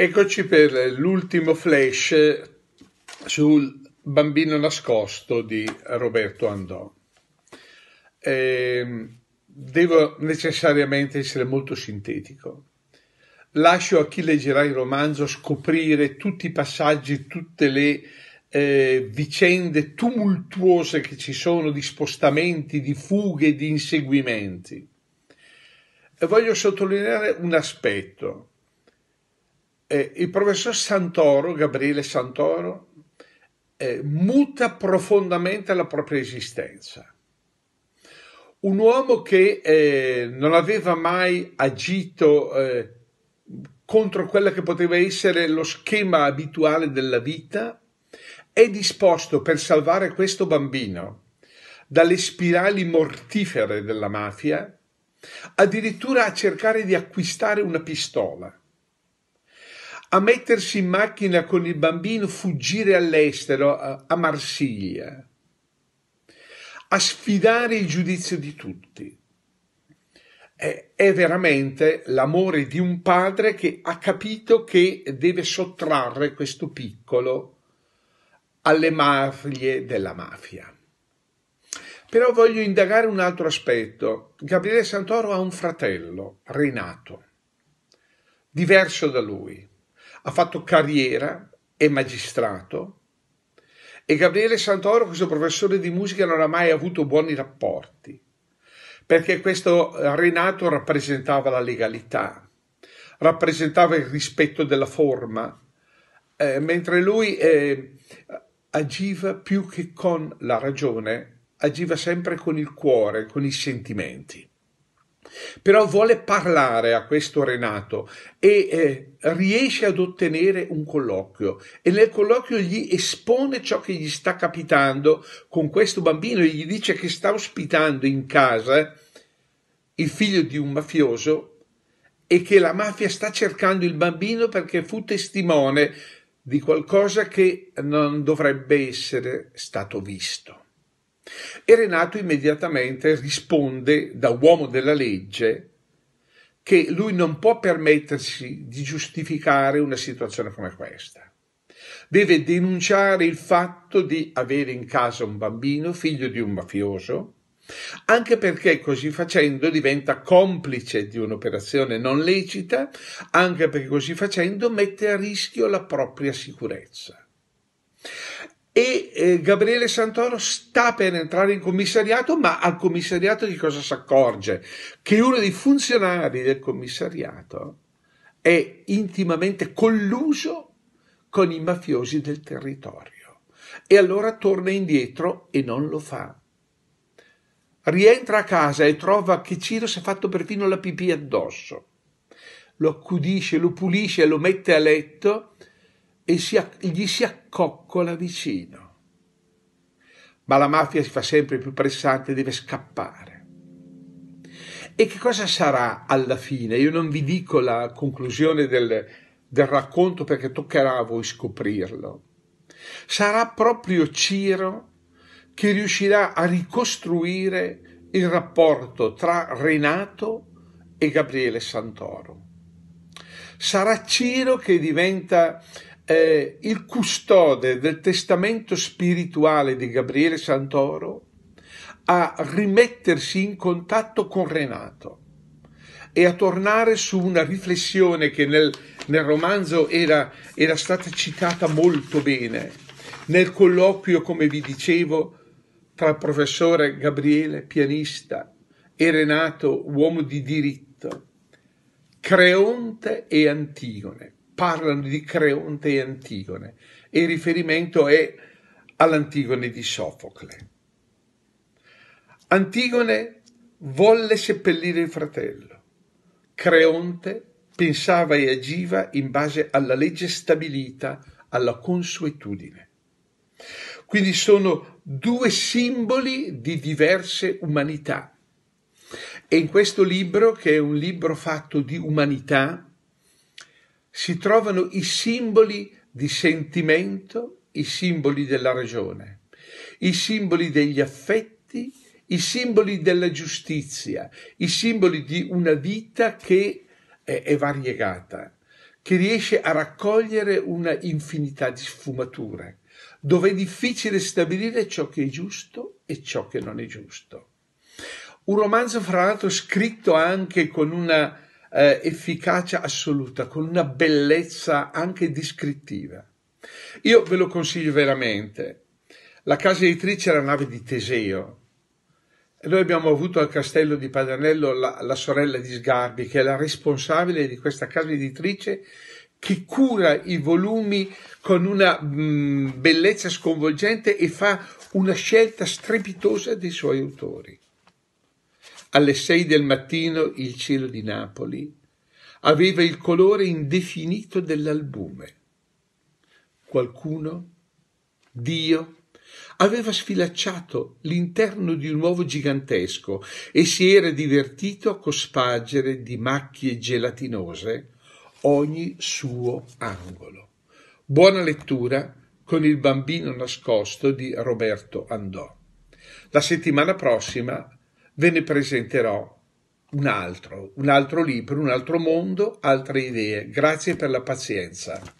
Eccoci per l'ultimo flash sul bambino nascosto di Roberto Andò. Eh, devo necessariamente essere molto sintetico. Lascio a chi leggerà il romanzo scoprire tutti i passaggi, tutte le eh, vicende tumultuose che ci sono di spostamenti, di fughe, di inseguimenti. E voglio sottolineare un aspetto eh, il professor Santoro, Gabriele Santoro, eh, muta profondamente la propria esistenza. Un uomo che eh, non aveva mai agito eh, contro quello che poteva essere lo schema abituale della vita, è disposto per salvare questo bambino dalle spirali mortifere della mafia, addirittura a cercare di acquistare una pistola a mettersi in macchina con il bambino, fuggire all'estero, a Marsiglia, a sfidare il giudizio di tutti. È veramente l'amore di un padre che ha capito che deve sottrarre questo piccolo alle maglie della mafia. Però voglio indagare un altro aspetto. Gabriele Santoro ha un fratello, Renato, diverso da lui ha fatto carriera, è magistrato e Gabriele Santoro, questo professore di musica, non ha mai avuto buoni rapporti perché questo Renato rappresentava la legalità, rappresentava il rispetto della forma, eh, mentre lui eh, agiva più che con la ragione, agiva sempre con il cuore, con i sentimenti però vuole parlare a questo Renato e eh, riesce ad ottenere un colloquio e nel colloquio gli espone ciò che gli sta capitando con questo bambino e gli dice che sta ospitando in casa il figlio di un mafioso e che la mafia sta cercando il bambino perché fu testimone di qualcosa che non dovrebbe essere stato visto. E Renato immediatamente risponde da uomo della legge che lui non può permettersi di giustificare una situazione come questa. Deve denunciare il fatto di avere in casa un bambino figlio di un mafioso, anche perché così facendo diventa complice di un'operazione non lecita, anche perché così facendo mette a rischio la propria sicurezza e eh, Gabriele Santoro sta per entrare in commissariato, ma al commissariato di cosa si accorge? Che uno dei funzionari del commissariato è intimamente colluso con i mafiosi del territorio e allora torna indietro e non lo fa. Rientra a casa e trova che Ciro si è fatto perfino la pipì addosso. Lo accudisce, lo pulisce, lo mette a letto e si, gli si accoccola vicino. Ma la mafia si fa sempre più pressante e deve scappare. E che cosa sarà alla fine? Io non vi dico la conclusione del, del racconto perché toccherà a voi scoprirlo. Sarà proprio Ciro che riuscirà a ricostruire il rapporto tra Renato e Gabriele Santoro. Sarà Ciro che diventa è il custode del testamento spirituale di Gabriele Santoro a rimettersi in contatto con Renato e a tornare su una riflessione che nel, nel romanzo era, era stata citata molto bene, nel colloquio, come vi dicevo, tra il professore Gabriele, pianista, e Renato, uomo di diritto, Creonte e Antigone parlano di Creonte e Antigone e il riferimento è all'Antigone di Sofocle. Antigone volle seppellire il fratello. Creonte pensava e agiva in base alla legge stabilita, alla consuetudine. Quindi sono due simboli di diverse umanità. E in questo libro, che è un libro fatto di umanità, si trovano i simboli di sentimento, i simboli della ragione, i simboli degli affetti, i simboli della giustizia, i simboli di una vita che è, è variegata, che riesce a raccogliere una infinità di sfumature, dove è difficile stabilire ciò che è giusto e ciò che non è giusto. Un romanzo, fra l'altro, scritto anche con una eh, efficacia assoluta, con una bellezza anche descrittiva. Io ve lo consiglio veramente. La casa editrice è la nave di Teseo. noi abbiamo avuto al castello di Padanello la, la sorella di Sgarbi, che è la responsabile di questa casa editrice che cura i volumi con una mh, mm, bellezza sconvolgente e fa una scelta strepitosa dei suoi autori alle sei del mattino il cielo di Napoli aveva il colore indefinito dell'albume. Qualcuno, Dio, aveva sfilacciato l'interno di un uovo gigantesco e si era divertito a cospargere di macchie gelatinose ogni suo angolo. Buona lettura con il bambino nascosto di Roberto Andò. La settimana prossima ve ne presenterò un altro, un altro libro, un altro mondo, altre idee. Grazie per la pazienza.